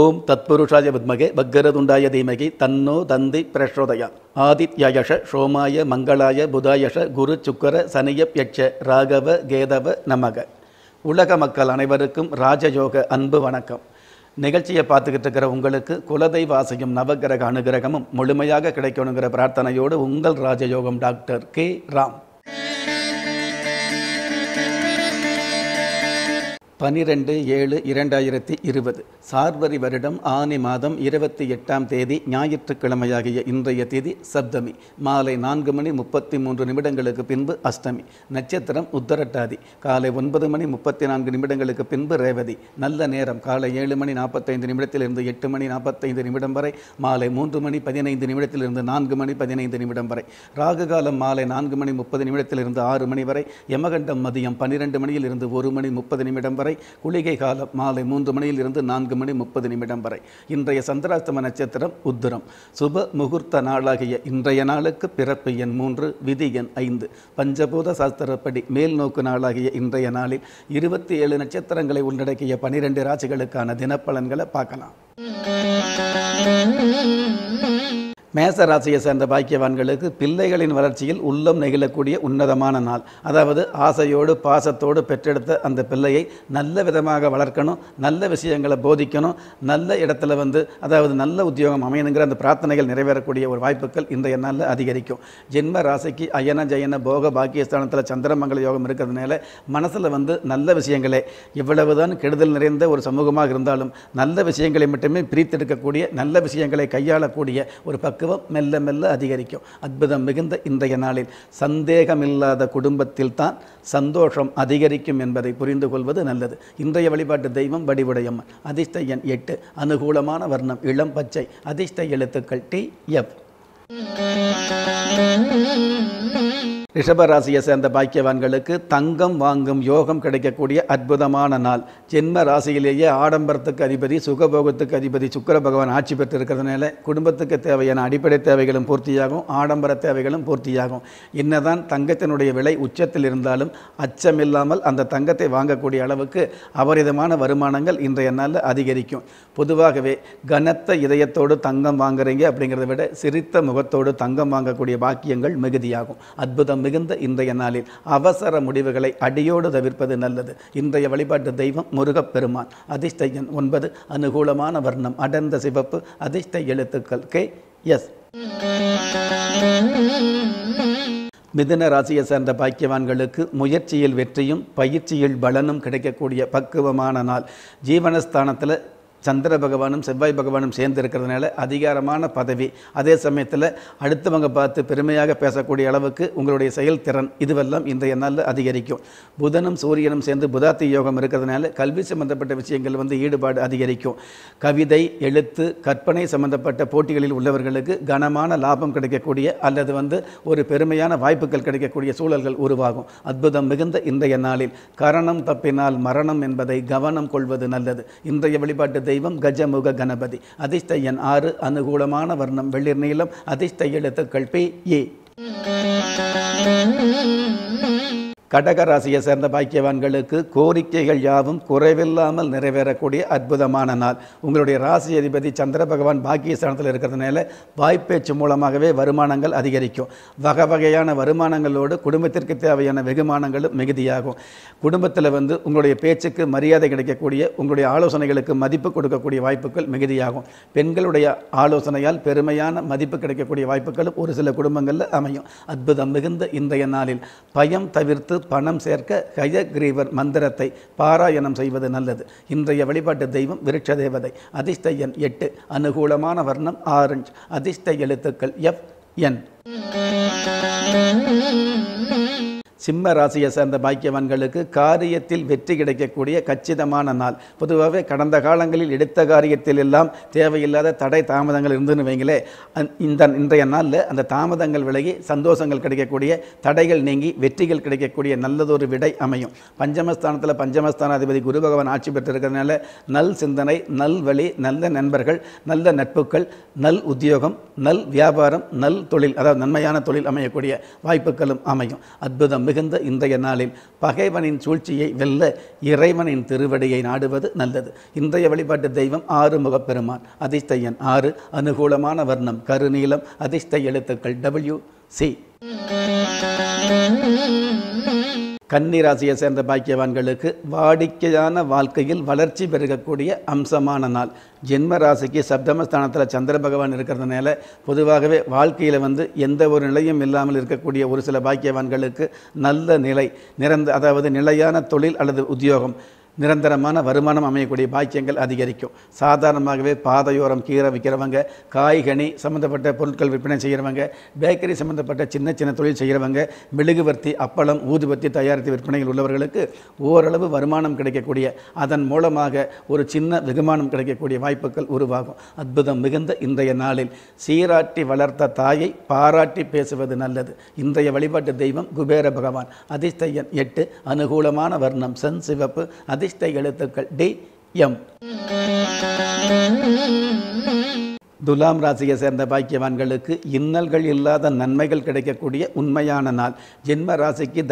ஓம் தத்புருஷாய வித்மகே பக்கரதுண்டாய தீமகி தன்னோ தந்தி பிரசோதயா ஆதித்யஷ சோமாய மங்களாய புதாயஷ குரு சுக்கர பியட்ச ராகவ கேதவ நமக உலக மக்கள் அனைவருக்கும் ராஜயோக அன்பு வணக்கம் நிகழ்ச்சியை பார்த்துக்கிட்டு இருக்கிற உங்களுக்கு குலதை ஆசையும் நவகிரக அனுகிரகமும் முழுமையாக கிடைக்கணுங்கிற பிரார்த்தனையோடு உங்கள் ராஜயோகம் டாக்டர் கே ராம் பனிரெண்டு ஏழு இரண்டாயிரத்தி இருபது சார்வரி வருடம் ஆனி மாதம் இருபத்தி எட்டாம் தேதி ஞாயிற்றுக்கிழமையாகிய இன்றைய தேதி சப்தமி மாலை நான்கு மணி முப்பத்தி மூன்று நிமிடங்களுக்கு பின்பு அஷ்டமி நட்சத்திரம் உத்தரட்டாதி காலை ஒன்பது மணி முப்பத்தி நான்கு நிமிடங்களுக்கு பின்பு ரேவதி நல்ல நேரம் காலை ஏழு மணி நாற்பத்தைந்து நிமிடத்திலிருந்து எட்டு மணி நாற்பத்தைந்து நிமிடம் வரை மாலை மூன்று மணி பதினைந்து நிமிடத்திலிருந்து நான்கு மணி பதினைந்து நிமிடம் வரை ராகு காலம் மாலை நான்கு மணி முப்பது நிமிடத்திலிருந்து ஆறு மணி வரை யமகண்டம் மதியம் பன்னிரெண்டு மணியிலிருந்து ஒரு மணி முப்பது நிமிடம் வரை வரை குளிகை காலம் மாலை மூன்று மணியில் இருந்து நான்கு மணி முப்பது நிமிடம் வரை இன்றைய சந்திராஷ்டம நட்சத்திரம் உத்திரம் சுப முகூர்த்த நாளாகிய இன்றைய நாளுக்கு பிறப்பு எண் மூன்று விதி எண் ஐந்து பஞ்சபூத சாஸ்திரப்படி மேல் நோக்கு நாளாகிய இன்றைய நாளில் இருபத்தி ஏழு நட்சத்திரங்களை உள்ளடக்கிய பனிரெண்டு ராசிகளுக்கான தினப்பலன்களை பார்க்கலாம் Thank you. மேச ராசியை சேர்ந்த பாக்கியவான்களுக்கு பிள்ளைகளின் வளர்ச்சியில் உள்ளம் நெகிழக்கூடிய உன்னதமான நாள் அதாவது ஆசையோடு பாசத்தோடு பெற்றெடுத்த அந்த பிள்ளையை நல்ல விதமாக வளர்க்கணும் நல்ல விஷயங்களை போதிக்கணும் நல்ல இடத்துல வந்து அதாவது நல்ல உத்தியோகம் அமையணுங்கிற அந்த பிரார்த்தனைகள் நிறைவேறக்கூடிய ஒரு வாய்ப்புகள் இந்த நாளில் அதிகரிக்கும் ஜென்ம ராசிக்கு அயன ஜயன போக பாக்கியஸ்தானத்தில் சந்திரமங்கல யோகம் இருக்கிறதுனால மனசில் வந்து நல்ல விஷயங்களே இவ்வளவுதான் கெடுதல் நிறைந்த ஒரு சமூகமாக இருந்தாலும் நல்ல விஷயங்களை மட்டுமே பிரித்தெடுக்கக்கூடிய நல்ல விஷயங்களை கையாளக்கூடிய ஒரு பக்கம் பக்குவம் மெல்ல மெல்ல அதிகரிக்கும் அற்புதம் மிகுந்த இன்றைய நாளில் சந்தேகமில்லாத குடும்பத்தில் தான் சந்தோஷம் அதிகரிக்கும் என்பதை புரிந்து கொள்வது நல்லது இன்றைய வழிபாட்டு தெய்வம் வடிவுடையம்மன் அதிர்ஷ்ட எண் எட்டு அனுகூலமான வர்ணம் இளம் பச்சை அதிர்ஷ்ட எழுத்துக்கள் டி எஃப் ரிஷபராசியை சேர்ந்த பாக்கியவான்களுக்கு தங்கம் வாங்கும் யோகம் கிடைக்கக்கூடிய அற்புதமான நாள் ஜென்ம ராசியிலேயே ஆடம்பரத்துக்கு அதிபதி சுகபோகத்துக்கு அதிபதி சுக்கர பகவான் ஆட்சி பெற்றிருக்கிறதுனால குடும்பத்துக்கு தேவையான அடிப்படை தேவைகளும் பூர்த்தியாகும் ஆடம்பர தேவைகளும் பூர்த்தியாகும் என்னதான் தங்கத்தினுடைய விலை உச்சத்தில் இருந்தாலும் அச்சமில்லாமல் அந்த தங்கத்தை வாங்கக்கூடிய அளவுக்கு அபரிதமான வருமானங்கள் இன்றைய நாளில் அதிகரிக்கும் பொதுவாகவே கனத்த இதயத்தோடு தங்கம் வாங்குறீங்க அப்படிங்கிறத விட சிரித்த முகத்தோடு தங்கம் வாங்கக்கூடிய பாக்கியங்கள் மிகுதியாகும் அற்புதம் மிகுந்த இன்றைய நாளில் அவசர முடிவுகளை அடியோடு தவிர்ப்பது நல்லது இன்றைய வழிபாட்டு தெய்வம் முருகப்பெருமான் அதிர்ஷ்ட ஒன்பது அனுகூலமான வர்ணம் அடர்ந்த சிவப்பு அதிர்ஷ்ட எழுத்துக்கள் கே எஸ் மிதுன ராசியை சேர்ந்த பாக்கியவான்களுக்கு முயற்சியில் வெற்றியும் பயிற்சியில் பலனும் கிடைக்கக்கூடிய பக்குவமான நாள் ஜீவனஸ்தானத்தில் சந்திர பகவானும் செவ்வாய் பகவானும் சேர்ந்து இருக்கிறதுனால அதிகாரமான பதவி அதே சமயத்தில் அடுத்தவங்க பார்த்து பெருமையாக பேசக்கூடிய அளவுக்கு உங்களுடைய செயல்திறன் இதுவெல்லாம் இன்றைய நாளில் அதிகரிக்கும் புதனும் சூரியனும் சேர்ந்து புதாத்தி யோகம் இருக்கிறதுனால கல்வி சம்பந்தப்பட்ட விஷயங்கள் வந்து ஈடுபாடு அதிகரிக்கும் கவிதை எழுத்து கற்பனை சம்பந்தப்பட்ட போட்டிகளில் உள்ளவர்களுக்கு கனமான லாபம் கிடைக்கக்கூடிய அல்லது வந்து ஒரு பெருமையான வாய்ப்புகள் கிடைக்கக்கூடிய சூழல்கள் உருவாகும் அற்புதம் மிகுந்த இன்றைய நாளில் கரணம் தப்பினால் மரணம் என்பதை கவனம் கொள்வது நல்லது இன்றைய வழிபாட்டு தெய்வம் கஜமுக கணபதி அதிர்ஷ்ட எண் ஆறு அனுகூலமான வர்ணம் வெளிர் நீளம் அதிர்ஷ்ட எழுத்துக்கள் பி ஏ கடக ராசியை சேர்ந்த பாக்கியவான்களுக்கு கோரிக்கைகள் யாவும் குறைவில்லாமல் நிறைவேறக்கூடிய அற்புதமான நாள் உங்களுடைய ராசி அதிபதி சந்திர பகவான் பாக்கியஸ்தானத்தில் இருக்கிறதுனால வாய்ப்பேச்சு மூலமாகவே வருமானங்கள் அதிகரிக்கும் வகை வகையான வருமானங்களோடு குடும்பத்திற்கு தேவையான வெகுமானங்களும் மிகுதியாகும் குடும்பத்தில் வந்து உங்களுடைய பேச்சுக்கு மரியாதை கிடைக்கக்கூடிய உங்களுடைய ஆலோசனைகளுக்கு மதிப்பு கொடுக்கக்கூடிய வாய்ப்புகள் மிகுதியாகும் பெண்களுடைய ஆலோசனையால் பெருமையான மதிப்பு கிடைக்கக்கூடிய வாய்ப்புகளும் ஒரு சில குடும்பங்களில் அமையும் அற்புதம் மிகுந்த இன்றைய நாளில் பயம் தவிர்த்து பணம் சேர்க்க ஹயக்ரீவர் மந்திரத்தை பாராயணம் செய்வது நல்லது இன்றைய வழிபாட்டு தெய்வம் விருட்ச தேவதை அதிர்ஷ்ட எண் எட்டு அனுகூலமான வர்ணம் ஆரஞ்சு அதிர்ஷ்ட எழுத்துக்கள் எஃப் என் சிம்ம ராசியை சேர்ந்த பாக்கியவான்களுக்கு காரியத்தில் வெற்றி கிடைக்கக்கூடிய கச்சிதமான நாள் பொதுவாகவே கடந்த காலங்களில் எடுத்த காரியத்தில் எல்லாம் தேவையில்லாத தடை தாமதங்கள் இருந்துன்னு வைங்களே இந்த இன்றைய நாளில் அந்த தாமதங்கள் விலகி சந்தோஷங்கள் கிடைக்கக்கூடிய தடைகள் நீங்கி வெற்றிகள் கிடைக்கக்கூடிய நல்லதொரு விடை அமையும் பஞ்சமஸ்தானத்தில் பஞ்சமஸ்தானாதிபதி குரு பகவான் ஆட்சி பெற்றிருக்கிறதுனால நல் சிந்தனை நல் வழி நல்ல நண்பர்கள் நல்ல நட்புகள் நல் உத்தியோகம் நல் வியாபாரம் நல் தொழில் அதாவது நன்மையான தொழில் அமையக்கூடிய வாய்ப்புகளும் அமையும் அற்புதம் மிகுந்த இன்றைய நாளில் பகைவனின் சூழ்ச்சியை வெல்ல இறைவனின் திருவடியை நாடுவது நல்லது இன்றைய வழிபாட்டு தெய்வம் ஆறு முகப்பெருமான் அதிர்ஷ்ட ஆறு அனுகூலமான வர்ணம் கருநீளம் அதிர்ஷ்ட எழுத்துக்கள் டபிள்யூ சி கன்னிராசியை சேர்ந்த பாக்கியவான்களுக்கு வாடிக்கையான வாழ்க்கையில் வளர்ச்சி பெருகக்கூடிய அம்சமான நாள் ஜென்ம ராசிக்கு சப்தமஸ்தானத்தில் சந்திர பகவான் இருக்கிறதுனால பொதுவாகவே வாழ்க்கையில் வந்து எந்த ஒரு நிலையும் இல்லாமல் இருக்கக்கூடிய ஒரு சில பாக்கியவான்களுக்கு நல்ல நிலை நிரந்த அதாவது நிலையான தொழில் அல்லது உத்தியோகம் நிரந்தரமான வருமானம் அமையக்கூடிய பாக்கியங்கள் அதிகரிக்கும் சாதாரணமாகவே பாதையோரம் கீரை விற்கிறவங்க காய்கனி சம்மந்தப்பட்ட பொருட்கள் விற்பனை செய்கிறவங்க பேக்கரி சம்மந்தப்பட்ட சின்ன சின்ன தொழில் செய்கிறவங்க மெழுகுவர்த்தி அப்பளம் ஊதுபத்தி தயாரித்து விற்பனைகள் உள்ளவர்களுக்கு ஓரளவு வருமானம் கிடைக்கக்கூடிய அதன் மூலமாக ஒரு சின்ன வெகுமானம் கிடைக்கக்கூடிய வாய்ப்புகள் உருவாகும் அற்புதம் மிகுந்த இன்றைய நாளில் சீராட்டி வளர்த்த தாயை பாராட்டி பேசுவது நல்லது இன்றைய வழிபாட்டு தெய்வம் குபேர பகவான் அதிஸ்தையன் எட்டு அனுகூலமான வர்ணம் சென் சிவப்பு அதி அதிர்ஷ்ட எழுத்துக்கள் டி எம் துலாம் ராசியை சேர்ந்த பாக்கியவான்களுக்கு இன்னல்கள் இல்லாத நன்மைகள் கிடைக்கக்கூடிய உண்மையான நாள் ஜென்ம ராசிக்கு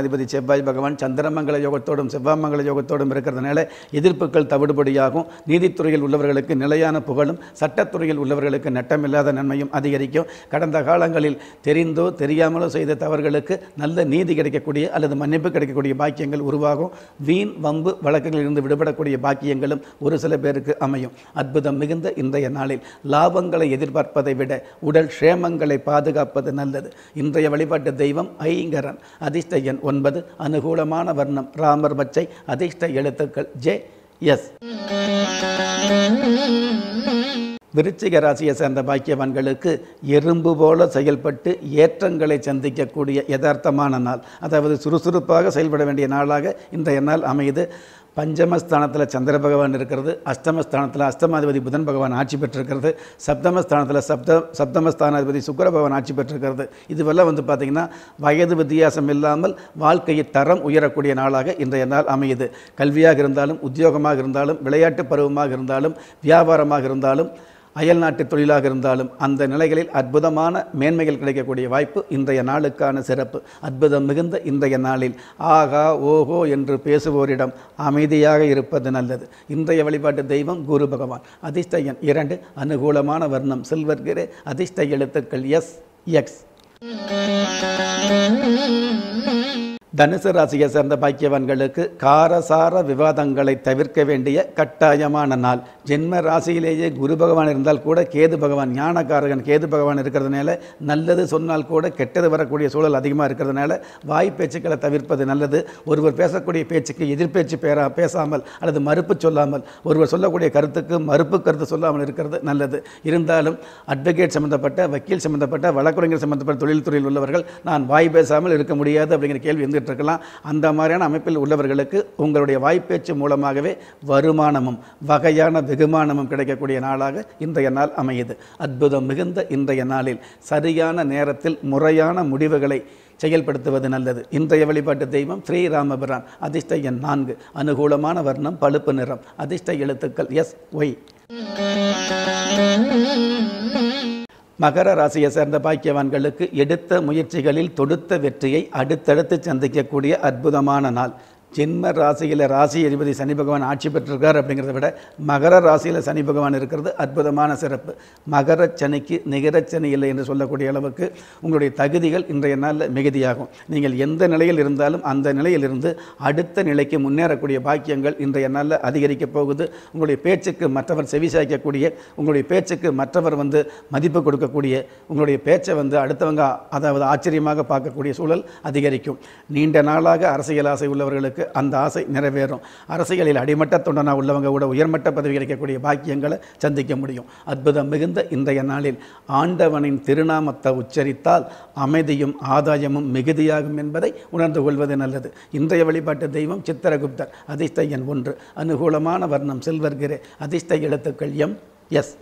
அதிபதி செவ்வாய் பகவான் சந்திரமங்கல யோகத்தோடும் செவ்வாமங்கல யோகத்தோடும் இருக்கிறதுனால எதிர்ப்புகள் தவிடுபடியாகும் நீதித்துறையில் உள்ளவர்களுக்கு நிலையான புகழும் சட்டத்துறையில் உள்ளவர்களுக்கு நட்டமில்லாத நன்மையும் அதிகரிக்கும் கடந்த காலங்களில் தெரிந்தோ தெரியாமலோ செய்த தவறுகளுக்கு நல்ல நீதி கிடைக்கக்கூடிய அல்லது மன்னிப்பு கிடைக்கக்கூடிய பாக்கியங்கள் உருவாகும் வீண் வம்பு வழக்கங்களிலிருந்து விடுபடக்கூடிய பாக்கியங்களும் ஒரு சில பேருக்கு அமையும் அற்புதம் மிகுந்த இன்றைய நாளில் லாபங்களை எதிர்பார்ப்பதை விட உடல் க்ஷேமங்களை பாதுகாப்பது நல்லது இன்றைய வழிபாட்டு தெய்வம் ஐங்கரன் அதிர்ஷ்ட எண் ஒன்பது அனுகூலமான வர்ணம் ராமர் பச்சை அதிர்ஷ்ட எழுத்துக்கள் ஜே எஸ் விருச்சிக ராசியை சேர்ந்த பாக்கியவான்களுக்கு எறும்பு போல செயல்பட்டு ஏற்றங்களை சந்திக்கக்கூடிய யதார்த்தமான நாள் அதாவது சுறுசுறுப்பாக செயல்பட வேண்டிய நாளாக இன்றைய நாள் அமையுது பஞ்சமஸ்தானத்தில் சந்திர பகவான் இருக்கிறது அஷ்டமஸ்தானத்தில் அஷ்டமாதிபதி புதன் பகவான் ஆட்சி பெற்றிருக்கிறது சப்தமஸ்தானத்தில் சப்த சப்தமஸ்தானாதிபதி சுக்கர பகவான் ஆட்சி பெற்றிருக்கிறது இதுவெல்லாம் வந்து பார்த்திங்கன்னா வயது வித்தியாசம் இல்லாமல் வாழ்க்கையை தரம் உயரக்கூடிய நாளாக இன்றைய நாள் அமையுது கல்வியாக இருந்தாலும் உத்தியோகமாக இருந்தாலும் விளையாட்டு பருவமாக இருந்தாலும் வியாபாரமாக இருந்தாலும் அயல் நாட்டு தொழிலாக இருந்தாலும் அந்த நிலைகளில் அற்புதமான மேன்மைகள் கிடைக்கக்கூடிய வாய்ப்பு இன்றைய நாளுக்கான சிறப்பு அற்புதம் மிகுந்த இன்றைய நாளில் ஆகா ஓஹோ என்று பேசுவோரிடம் அமைதியாக இருப்பது நல்லது இன்றைய வழிபாட்டு தெய்வம் குரு பகவான் அதிர்ஷ்டையன் இரண்டு அனுகூலமான வர்ணம் சில்வர் கிரே அதிர்ஷ்ட எழுத்துக்கள் எஸ் எக்ஸ் தனுசு ராசியை சேர்ந்த பாக்கியவான்களுக்கு காரசார விவாதங்களை தவிர்க்க வேண்டிய கட்டாயமான நாள் ஜென்ம ராசியிலேயே குரு பகவான் இருந்தால் கூட கேது பகவான் ஞானக்காரகன் கேது பகவான் இருக்கிறதுனால நல்லது சொன்னால் கூட கெட்டது வரக்கூடிய சூழல் அதிகமாக இருக்கிறதுனால வாய் பேச்சுக்களை தவிர்ப்பது நல்லது ஒருவர் பேசக்கூடிய பேச்சுக்கு எதிர்பேச்சு பேரா பேசாமல் அல்லது மறுப்பு சொல்லாமல் ஒருவர் சொல்லக்கூடிய கருத்துக்கு மறுப்பு கருத்து சொல்லாமல் இருக்கிறது நல்லது இருந்தாலும் அட்வொகேட் சம்மந்தப்பட்ட வக்கீல் சம்மந்தப்பட்ட வழக்குரைஞர் சம்மந்தப்பட்ட தொழில்துறையில் உள்ளவர்கள் நான் வாய் பேசாமல் இருக்க முடியாது அப்படிங்கிற கேள்வி பெற்றுக்கலாம் அந்த மாதிரியான அமைப்பில் உள்ளவர்களுக்கு உங்களுடைய வாய்ப்பேச்சு மூலமாகவே வருமானமும் வகையான வெகுமானமும் கிடைக்கக்கூடிய நாளாக இன்றைய நாள் அமையுது அற்புதம் மிகுந்த இன்றைய நாளில் சரியான நேரத்தில் முறையான முடிவுகளை செயல்படுத்துவது நல்லது இன்றைய வழிபாட்டு தெய்வம் ஸ்ரீராமபிரான் அதிர்ஷ்ட எண் நான்கு அனுகூலமான வர்ணம் பழுப்பு நிறம் அதிர்ஷ்ட எழுத்துக்கள் எஸ் ஒய் மகர ராசியை சேர்ந்த பாக்கியவான்களுக்கு எடுத்த முயற்சிகளில் தொடுத்த வெற்றியை அடுத்தடுத்து சந்திக்கக்கூடிய அற்புதமான நாள் ஜென்ம ராசியில் ராசி அதிபதி சனி பகவான் ஆட்சி பெற்றிருக்கார் அப்படிங்கிறத விட மகர ராசியில் சனி பகவான் இருக்கிறது அற்புதமான சிறப்பு மகர சனிக்கு நிகர சனி இல்லை என்று சொல்லக்கூடிய அளவுக்கு உங்களுடைய தகுதிகள் இன்றைய நாளில் மிகுதியாகும் நீங்கள் எந்த நிலையில் இருந்தாலும் அந்த நிலையிலிருந்து அடுத்த நிலைக்கு முன்னேறக்கூடிய பாக்கியங்கள் இன்றைய நாளில் அதிகரிக்கப் போகுது உங்களுடைய பேச்சுக்கு மற்றவர் செவிசாய்க்கக்கூடிய உங்களுடைய பேச்சுக்கு மற்றவர் வந்து மதிப்பு கொடுக்கக்கூடிய உங்களுடைய பேச்சை வந்து அடுத்தவங்க அதாவது ஆச்சரியமாக பார்க்கக்கூடிய சூழல் அதிகரிக்கும் நீண்ட நாளாக அரசியல் ஆசை உள்ளவர்களுக்கு அவங்களுக்கு அந்த ஆசை நிறைவேறும் அரசியலில் அடிமட்ட தொண்டனாக உள்ளவங்க கூட உயர்மட்ட பதவி கிடைக்கக்கூடிய பாக்கியங்களை சந்திக்க முடியும் அற்புதம் மிகுந்த இன்றைய நாளில் ஆண்டவனின் திருநாமத்தை உச்சரித்தால் அமைதியும் ஆதாயமும் மிகுதியாகும் என்பதை உணர்ந்து கொள்வது நல்லது இன்றைய வழிபாட்டு தெய்வம் சித்திரகுப்தர் அதிர்ஷ்ட எண் ஒன்று அனுகூலமான வர்ணம் செல்வர்கிறே அதிர்ஷ்ட எழுத்துக்கள் எம் எஸ்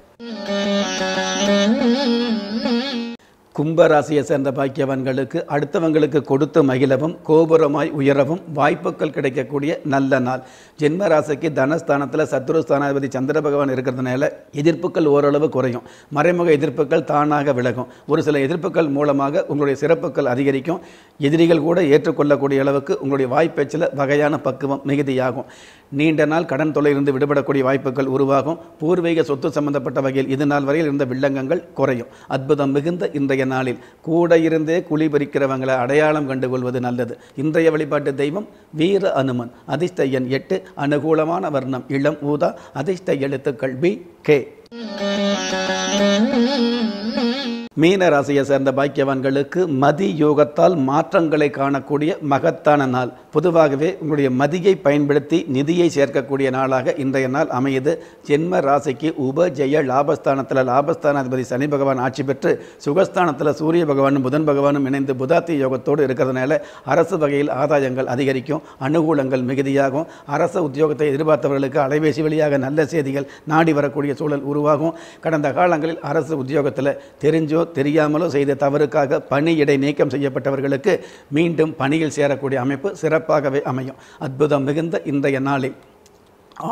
கும்பராசியை சேர்ந்த பாக்கியவான்களுக்கு அடுத்தவங்களுக்கு கொடுத்து மகிழவும் கோபுரமாய் உயரவும் வாய்ப்புகள் கிடைக்கக்கூடிய நல்ல நாள் ஜென்மராசிக்கு தனஸ்தானத்தில் சத்ருஸ்தானாதிபதி சந்திர பகவான் இருக்கிறதுனால எதிர்ப்புகள் ஓரளவு குறையும் மறைமுக எதிர்ப்புகள் தானாக விலகும் ஒரு சில எதிர்ப்புகள் மூலமாக உங்களுடைய சிறப்புகள் அதிகரிக்கும் எதிரிகள் கூட ஏற்றுக்கொள்ளக்கூடிய அளவுக்கு உங்களுடைய வாய்ப்பேச்சில் வகையான பக்குவம் மிகுதியாகும் நீண்ட நாள் கடன் தொலையிலிருந்து விடுபடக்கூடிய வாய்ப்புகள் உருவாகும் பூர்வீக சொத்து சம்பந்தப்பட்ட வகையில் இது நாள் வரையில் இருந்த வில்லங்கங்கள் குறையும் அற்புதம் மிகுந்த இன்றைய இன்றைய நாளில் கூட இருந்தே குழி பறிக்கிறவங்களை அடையாளம் கண்டுகொள்வது நல்லது இன்றைய வழிபாட்டு தெய்வம் வீர அனுமன் அதிர்ஷ்ட எண் எட்டு அனுகூலமான வர்ணம் இளம் ஊதா அதிர்ஷ்ட எழுத்துக்கள் பி கே மீன ராசியை சேர்ந்த பாக்கியவான்களுக்கு மதி யோகத்தால் மாற்றங்களை காணக்கூடிய மகத்தான நாள் பொதுவாகவே உங்களுடைய மதியை பயன்படுத்தி நிதியை சேர்க்கக்கூடிய நாளாக இன்றைய நாள் அமையுது ஜென்ம ராசிக்கு உபஜெய லாபஸ்தானத்தில் லாபஸ்தானாதிபதி சனி பகவான் ஆட்சி பெற்று சுகஸ்தானத்தில் சூரிய பகவானும் புதன் பகவானும் இணைந்து புதாத்தி யோகத்தோடு இருக்கிறதுனால அரசு வகையில் ஆதாயங்கள் அதிகரிக்கும் அனுகூலங்கள் மிகுதியாகும் அரசு உத்தியோகத்தை எதிர்பார்த்தவர்களுக்கு அலைபேசி வழியாக நல்ல செய்திகள் நாடி வரக்கூடிய சூழல் உருவாகும் கடந்த காலங்களில் அரசு உத்தியோகத்தில் தெரிஞ்சோ தெரிந்தோ தெரியாமலோ செய்த தவறுக்காக இடை நீக்கம் செய்யப்பட்டவர்களுக்கு மீண்டும் பணியில் சேரக்கூடிய அமைப்பு சிறப்பாகவே அமையும் அற்புதம் மிகுந்த இன்றைய நாளில்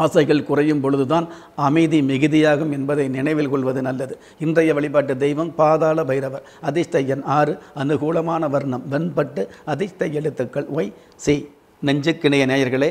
ஆசைகள் குறையும் பொழுதுதான் அமைதி மிகுதியாகும் என்பதை நினைவில் கொள்வது நல்லது இன்றைய வழிபாட்டு தெய்வம் பாதாள பைரவர் அதிர்ஷ்ட எண் ஆறு அனுகூலமான வர்ணம் வெண்பட்டு அதிர்ஷ்ட எழுத்துக்கள் ஒய் சி நெஞ்சுக்கிணைய நேயர்களே